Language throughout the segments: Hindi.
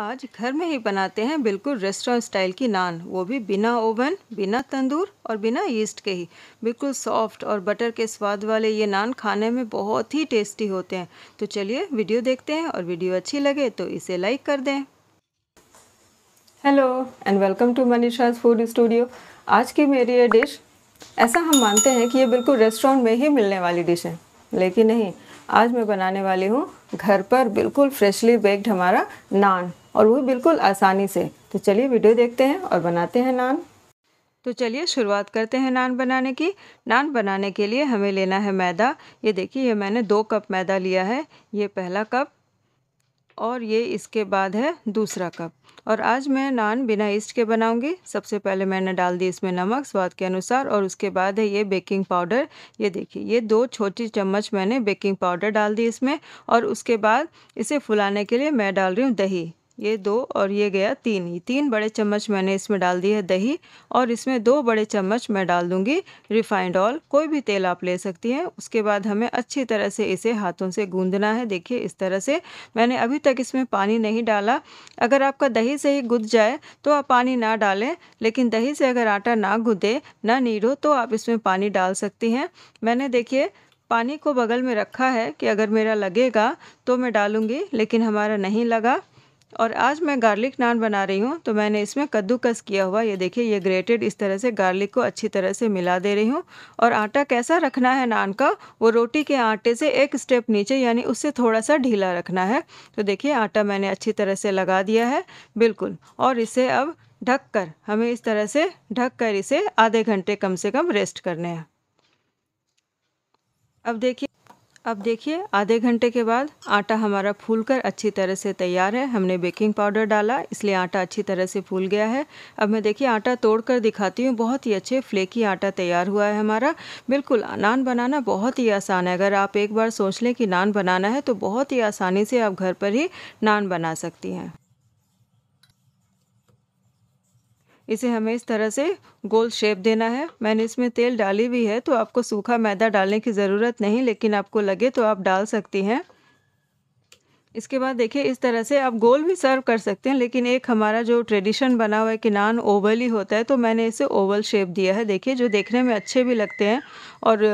आज घर में ही बनाते हैं बिल्कुल रेस्टोरेंट स्टाइल की नान वो भी बिना ओवन बिना तंदूर और बिना यीस्ट के ही बिल्कुल सॉफ्ट और बटर के स्वाद वाले ये नान खाने में बहुत ही टेस्टी होते हैं तो चलिए वीडियो देखते हैं और वीडियो अच्छी लगे तो इसे लाइक कर दें hello and welcome to Manisha's food studio आज की मेरी ये डिश ऐसा हम मानते हैं कि ये बिल्कुल रेस्टोरेंट में ही मिलने वाली डिश है लेकिन नहीं आज मैं बनाने वाली हूँ घर पर बिल्कुल फ्रेशली बेक्ड हमारा नान और वो बिल्कुल आसानी से तो चलिए वीडियो देखते हैं और बनाते हैं नान तो चलिए शुरुआत करते हैं नान बनाने की नान बनाने के लिए हमें लेना है मैदा ये देखिए ये मैंने दो कप मैदा लिया है ये पहला कप और ये इसके बाद है दूसरा कप और आज मैं नान बिना ईस्ट के बनाऊंगी सबसे पहले मैंने डाल दी इसमें नमक स्वाद के अनुसार और उसके बाद है ये बेकिंग पाउडर ये देखिए ये दो छोटी चम्मच मैंने बेकिंग पाउडर डाल दी इसमें और उसके बाद इसे फुलाने के लिए मैं डाल रही हूँ दही ये दो और ये गया तीन ही तीन बड़े चम्मच मैंने इसमें डाल दी है दही और इसमें दो बड़े चम्मच मैं डाल दूँगी रिफाइंड ऑयल कोई भी तेल आप ले सकती हैं उसके बाद हमें अच्छी तरह से इसे हाथों से गूंदना है देखिए इस तरह से मैंने अभी तक इसमें पानी नहीं डाला अगर आपका दही से ही गुद जाए तो आप पानी ना डालें लेकिन दही से अगर आटा ना गुदे ना नीरो तो आप इसमें पानी डाल सकती हैं मैंने देखिए पानी को बगल में रखा है कि अगर मेरा लगेगा तो मैं डालूँगी लेकिन हमारा नहीं लगा और आज मैं गार्लिक नान बना रही हूँ तो मैंने इसमें कद्दूकस किया हुआ ये देखिए ये ग्रेटेड इस तरह से गार्लिक को अच्छी तरह से मिला दे रही हूँ और आटा कैसा रखना है नान का वो रोटी के आटे से एक स्टेप नीचे यानी उससे थोड़ा सा ढीला रखना है तो देखिए आटा मैंने अच्छी तरह से लगा दिया है बिल्कुल और इसे अब ढक कर हमें इस तरह से ढक कर इसे आधे घंटे कम से कम रेस्ट करने हैं अब देखिए अब देखिए आधे घंटे के बाद आटा हमारा फूल कर अच्छी तरह से तैयार है हमने बेकिंग पाउडर डाला इसलिए आटा अच्छी तरह से फूल गया है अब मैं देखिए आटा तोड़ कर दिखाती हूँ बहुत ही अच्छे फ्लेकी आटा तैयार हुआ है हमारा बिल्कुल नान बनाना बहुत ही आसान है अगर आप एक बार सोच लें कि नान बनाना है तो बहुत ही आसानी से आप घर पर ही नान बना सकती हैं इसे हमें इस तरह से गोल शेप देना है मैंने इसमें तेल डाली हुई है तो आपको सूखा मैदा डालने की ज़रूरत नहीं लेकिन आपको लगे तो आप डाल सकती हैं इसके बाद देखिए इस तरह से आप गोल भी सर्व कर सकते हैं लेकिन एक हमारा जो ट्रेडिशन बना हुआ है कि नान ओवल ही होता है तो मैंने इसे ओवल शेप दिया है देखिए जो देखने में अच्छे भी लगते हैं और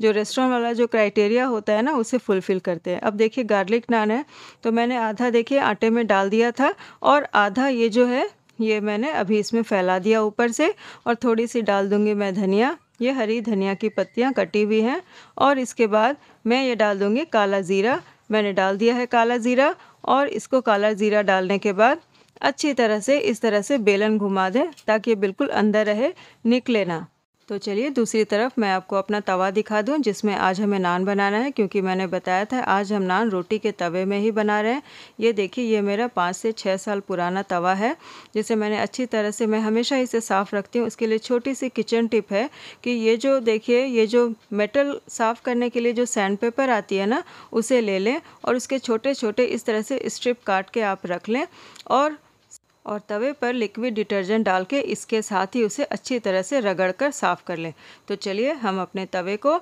जो रेस्टोरेंट वाला जो क्राइटेरिया होता है ना उसे फुलफ़िल करते हैं अब देखिए गार्लिक नान है तो मैंने आधा देखिए आटे में डाल दिया था और आधा ये जो है ये मैंने अभी इसमें फैला दिया ऊपर से और थोड़ी सी डाल दूँगी मैं धनिया ये हरी धनिया की पत्तियाँ कटी हुई हैं और इसके बाद मैं ये डाल दूँगी काला ज़ीरा मैंने डाल दिया है काला ज़ीरा और इसको काला ज़ीरा डालने के बाद अच्छी तरह से इस तरह से बेलन घुमा दें ताकि ये बिल्कुल अंदर रहे निकले ना तो चलिए दूसरी तरफ मैं आपको अपना तवा दिखा दूं जिसमें आज हमें नान बनाना है क्योंकि मैंने बताया था आज हम नान रोटी के तवे में ही बना रहे हैं ये देखिए ये मेरा पाँच से छः साल पुराना तवा है जिसे मैंने अच्छी तरह से मैं हमेशा इसे साफ़ रखती हूँ उसके लिए छोटी सी किचन टिप है कि ये जो देखिए ये जो मेटल साफ़ करने के लिए जो सैंड पेपर आती है ना उसे ले लें और उसके छोटे छोटे इस तरह से स्ट्रिप काट के आप रख लें और और तवे पर लिक्विड डिटर्जेंट डाल के इसके साथ ही उसे अच्छी तरह से रगड़ कर साफ़ कर लें तो चलिए हम अपने तवे को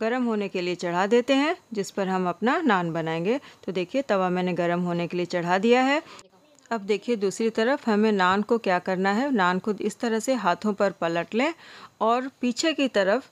गर्म होने के लिए चढ़ा देते हैं जिस पर हम अपना नान बनाएंगे तो देखिए तवा मैंने गर्म होने के लिए चढ़ा दिया है अब देखिए दूसरी तरफ हमें नान को क्या करना है नान को इस तरह से हाथों पर पलट लें और पीछे की तरफ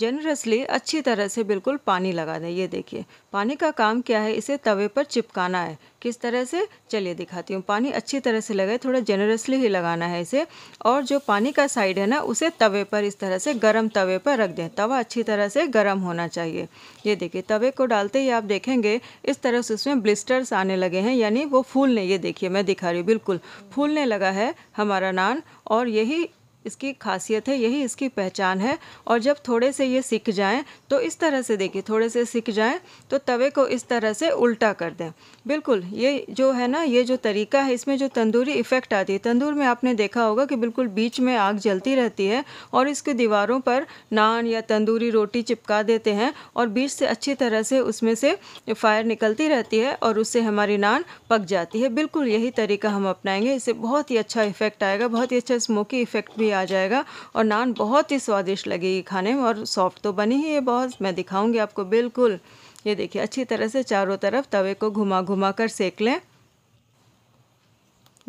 जेनरसली अच्छी तरह से बिल्कुल पानी लगा दें ये देखिए पानी का काम क्या है इसे तवे पर चिपकाना है किस तरह से चलिए दिखाती हूँ पानी अच्छी तरह से लगे थोड़ा जेनरसली ही लगाना है इसे और जो पानी का साइड है ना उसे तवे पर इस तरह से गर्म तवे पर रख दें तवा अच्छी तरह से गर्म होना चाहिए ये देखिए तवे को डालते ही आप देखेंगे इस तरह से उसमें ब्लिस्टर्स आने लगे हैं यानी वो फूलने ये देखिए मैं दिखा रही हूँ बिल्कुल फूलने लगा है हमारा नान और यही इसकी खासियत है यही इसकी पहचान है और जब थोड़े से ये सीख जाएं तो इस तरह से देखिए थोड़े से सीख जाएं तो तवे को इस तरह से उल्टा कर दें बिल्कुल ये जो है ना ये जो तरीका है इसमें जो तंदूरी इफ़ेक्ट आती है तंदूर में आपने देखा होगा कि बिल्कुल बीच में आग जलती रहती है और इसकी दीवारों पर नान या तंदूरी रोटी चिपका देते हैं और बीच से अच्छी तरह से उसमें से फायर निकलती रहती है और उससे हमारी नान पक जाती है बिल्कुल यही तरीका हम अपनाएंगे इससे बहुत ही अच्छा इफ़ेक्ट आएगा बहुत ही अच्छा स्मोकी इफ़ेक्ट भी आ जाएगा और नान बहुत ही स्वादिष्ट लगेगी खाने में और सॉफ्ट तो बनी ही है बहुत मैं दिखाऊंगी आपको बिल्कुल ये देखिए अच्छी तरह से चारों तरफ तवे को घुमा घुमा कर सेक लें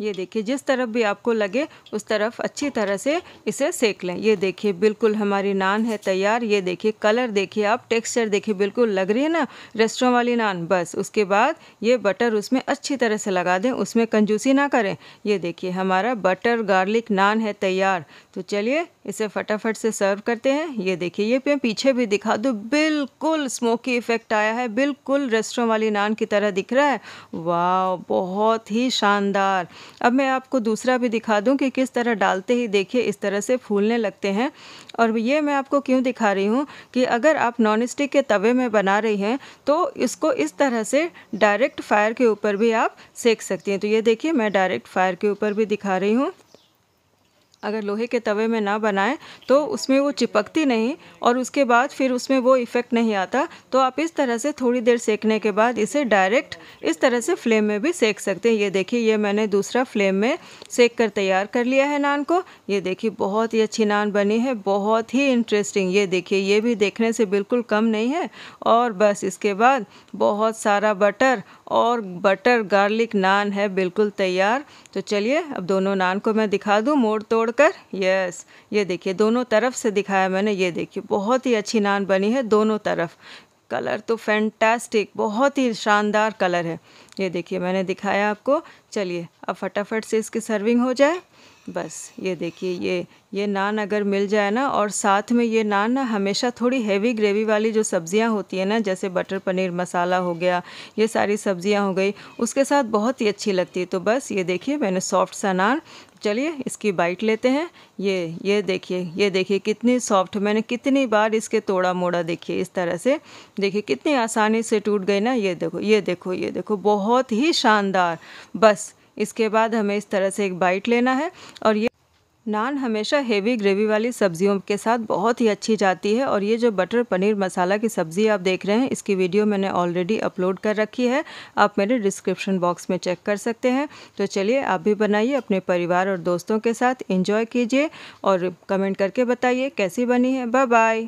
ये देखिए जिस तरफ भी आपको लगे उस तरफ अच्छी तरह से इसे सेक लें ये देखिए बिल्कुल हमारी नान है तैयार ये देखिए कलर देखिए आप टेक्सचर देखिए बिल्कुल लग रही है ना रेस्टोरेंट वाली नान बस उसके बाद ये बटर उसमें अच्छी तरह से लगा दें उसमें कंजूसी ना करें ये देखिए हमारा बटर गार्लिक नान है तैयार तो चलिए इसे फटाफट से सर्व करते हैं ये देखिए ये पे पीछे भी दिखा दो बिल्कुल स्मोकी इफ़ेक्ट आया है बिल्कुल रेस्टोरेंट वाली नान की तरह दिख रहा है वाह बहुत ही शानदार अब मैं आपको दूसरा भी दिखा दूँ कि किस तरह डालते ही देखिए इस तरह से फूलने लगते हैं और ये मैं आपको क्यों दिखा रही हूँ कि अगर आप नॉन स्टिक के तवे में बना रही हैं तो इसको इस तरह से डायरेक्ट फायर के ऊपर भी आप सेक सकती हैं तो ये देखिए मैं डायरेक्ट फायर के ऊपर भी दिखा रही हूँ अगर लोहे के तवे में ना बनाएं तो उसमें वो चिपकती नहीं और उसके बाद फिर उसमें वो इफ़ेक्ट नहीं आता तो आप इस तरह से थोड़ी देर सेकने के बाद इसे डायरेक्ट इस तरह से फ्लेम में भी सेक सकते हैं ये देखिए ये मैंने दूसरा फ्लेम में सेक कर तैयार कर लिया है नान को ये देखिए बहुत ही अच्छी नान बनी है बहुत ही इंटरेस्टिंग ये देखिए ये भी देखने से बिल्कुल कम नहीं है और बस इसके बाद बहुत सारा बटर और बटर गार्लिक नान है बिल्कुल तैयार तो चलिए अब दोनों नान को मैं दिखा दूँ मोड़ तोड़ छोड़कर यस ये देखिए दोनों तरफ से दिखाया मैंने ये देखिए बहुत ही अच्छी नान बनी है दोनों तरफ कलर तो फैंटास्टिक बहुत ही शानदार कलर है ये देखिए मैंने दिखाया आपको चलिए अब फटाफट से इसकी सर्विंग हो जाए बस ये देखिए ये ये नान अगर मिल जाए ना और साथ में ये नान ना हमेशा थोड़ी हैवी ग्रेवी वाली जो सब्ज़ियाँ होती हैं ना जैसे बटर पनीर मसाला हो गया ये सारी सब्ज़ियाँ हो गई उसके साथ बहुत ही अच्छी लगती है तो बस ये देखिए मैंने सॉफ्ट सा नान चलिए इसकी बाइट लेते हैं ये ये देखिए ये देखिए कितनी सॉफ्ट मैंने कितनी बार इसके तोड़ा मोड़ा देखिए इस तरह से देखिए कितनी आसानी से टूट गई ना ये देखो ये देखो ये देखो बहुत बहुत ही शानदार बस इसके बाद हमें इस तरह से एक बाइट लेना है और ये नान हमेशा हेवी ग्रेवी वाली सब्जियों के साथ बहुत ही अच्छी जाती है और ये जो बटर पनीर मसाला की सब्ज़ी आप देख रहे हैं इसकी वीडियो मैंने ऑलरेडी अपलोड कर रखी है आप मेरे डिस्क्रिप्शन बॉक्स में चेक कर सकते हैं तो चलिए आप भी बनाइए अपने परिवार और दोस्तों के साथ इंजॉय कीजिए और कमेंट करके बताइए कैसी बनी है बाय बाय